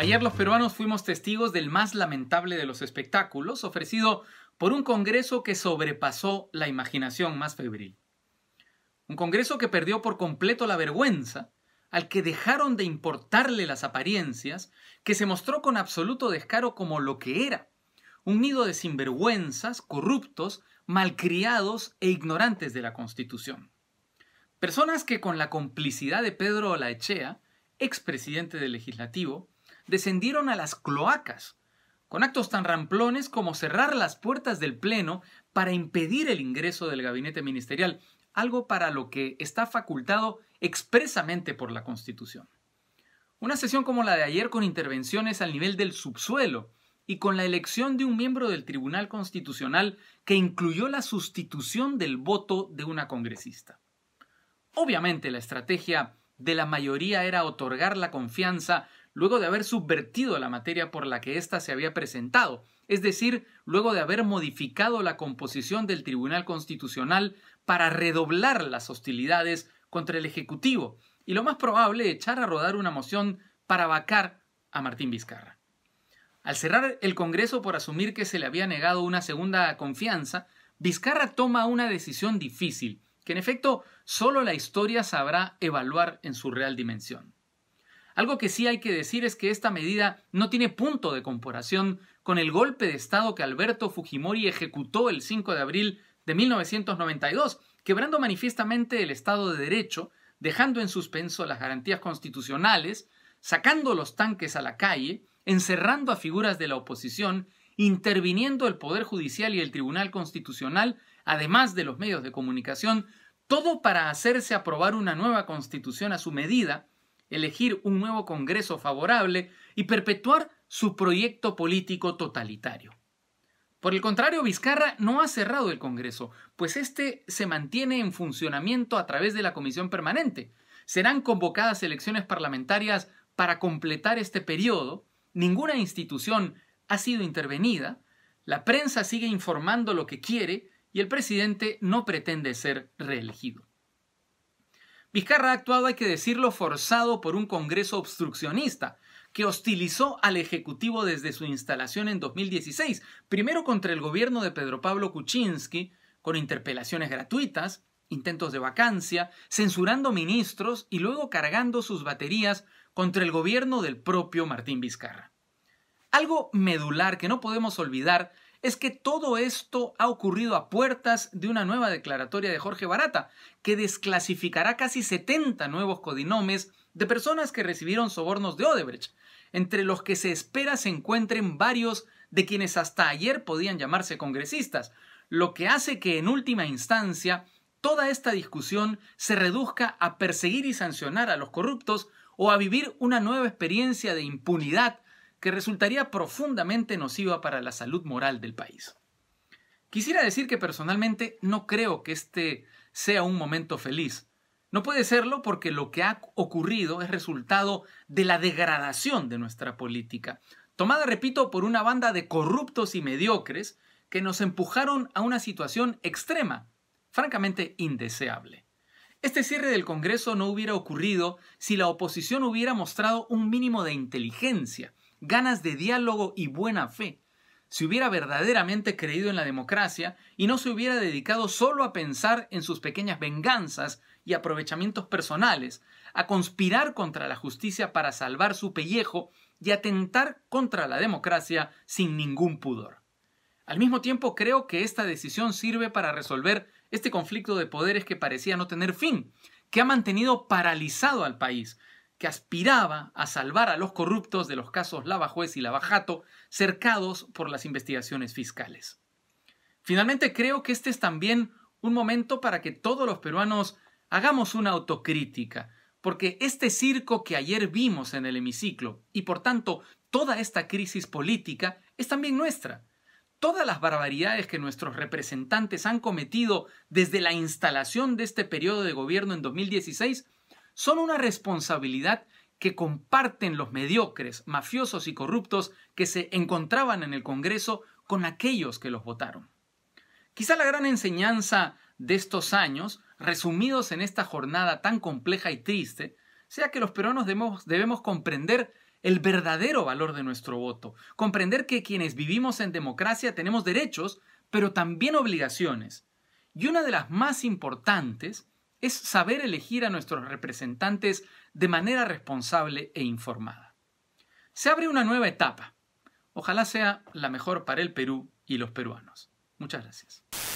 Ayer los peruanos fuimos testigos del más lamentable de los espectáculos ofrecido por un Congreso que sobrepasó la imaginación más febril. Un Congreso que perdió por completo la vergüenza, al que dejaron de importarle las apariencias, que se mostró con absoluto descaro como lo que era, un nido de sinvergüenzas, corruptos, malcriados e ignorantes de la Constitución. Personas que con la complicidad de Pedro Olaechea, expresidente del Legislativo, descendieron a las cloacas, con actos tan ramplones como cerrar las puertas del Pleno para impedir el ingreso del gabinete ministerial, algo para lo que está facultado expresamente por la Constitución. Una sesión como la de ayer con intervenciones al nivel del subsuelo y con la elección de un miembro del Tribunal Constitucional que incluyó la sustitución del voto de una congresista. Obviamente la estrategia de la mayoría era otorgar la confianza luego de haber subvertido la materia por la que ésta se había presentado, es decir, luego de haber modificado la composición del Tribunal Constitucional para redoblar las hostilidades contra el Ejecutivo y lo más probable echar a rodar una moción para vacar a Martín Vizcarra. Al cerrar el Congreso por asumir que se le había negado una segunda confianza, Vizcarra toma una decisión difícil, que en efecto solo la historia sabrá evaluar en su real dimensión. Algo que sí hay que decir es que esta medida no tiene punto de comparación con el golpe de Estado que Alberto Fujimori ejecutó el 5 de abril de 1992, quebrando manifiestamente el Estado de Derecho, dejando en suspenso las garantías constitucionales, sacando los tanques a la calle, encerrando a figuras de la oposición, interviniendo el Poder Judicial y el Tribunal Constitucional, además de los medios de comunicación, todo para hacerse aprobar una nueva constitución a su medida, elegir un nuevo Congreso favorable y perpetuar su proyecto político totalitario. Por el contrario, Vizcarra no ha cerrado el Congreso, pues éste se mantiene en funcionamiento a través de la Comisión Permanente. Serán convocadas elecciones parlamentarias para completar este periodo, ninguna institución ha sido intervenida, la prensa sigue informando lo que quiere y el presidente no pretende ser reelegido. Vizcarra ha actuado, hay que decirlo, forzado por un Congreso obstruccionista que hostilizó al Ejecutivo desde su instalación en 2016, primero contra el gobierno de Pedro Pablo Kuczynski, con interpelaciones gratuitas, intentos de vacancia, censurando ministros y luego cargando sus baterías contra el gobierno del propio Martín Vizcarra. Algo medular que no podemos olvidar es que todo esto ha ocurrido a puertas de una nueva declaratoria de Jorge Barata, que desclasificará casi 70 nuevos codinomes de personas que recibieron sobornos de Odebrecht, entre los que se espera se encuentren varios de quienes hasta ayer podían llamarse congresistas, lo que hace que en última instancia toda esta discusión se reduzca a perseguir y sancionar a los corruptos o a vivir una nueva experiencia de impunidad que resultaría profundamente nociva para la salud moral del país. Quisiera decir que personalmente no creo que este sea un momento feliz. No puede serlo porque lo que ha ocurrido es resultado de la degradación de nuestra política, tomada, repito, por una banda de corruptos y mediocres que nos empujaron a una situación extrema, francamente indeseable. Este cierre del Congreso no hubiera ocurrido si la oposición hubiera mostrado un mínimo de inteligencia, ganas de diálogo y buena fe, si hubiera verdaderamente creído en la democracia y no se hubiera dedicado solo a pensar en sus pequeñas venganzas y aprovechamientos personales, a conspirar contra la justicia para salvar su pellejo y atentar contra la democracia sin ningún pudor. Al mismo tiempo creo que esta decisión sirve para resolver este conflicto de poderes que parecía no tener fin, que ha mantenido paralizado al país, que aspiraba a salvar a los corruptos de los casos Lavajuez y Lavajato cercados por las investigaciones fiscales. Finalmente, creo que este es también un momento para que todos los peruanos hagamos una autocrítica, porque este circo que ayer vimos en el hemiciclo, y por tanto toda esta crisis política, es también nuestra. Todas las barbaridades que nuestros representantes han cometido desde la instalación de este periodo de gobierno en 2016 son una responsabilidad que comparten los mediocres, mafiosos y corruptos que se encontraban en el Congreso con aquellos que los votaron. Quizá la gran enseñanza de estos años, resumidos en esta jornada tan compleja y triste, sea que los peruanos debemos, debemos comprender el verdadero valor de nuestro voto, comprender que quienes vivimos en democracia tenemos derechos, pero también obligaciones. Y una de las más importantes es saber elegir a nuestros representantes de manera responsable e informada. Se abre una nueva etapa. Ojalá sea la mejor para el Perú y los peruanos. Muchas gracias.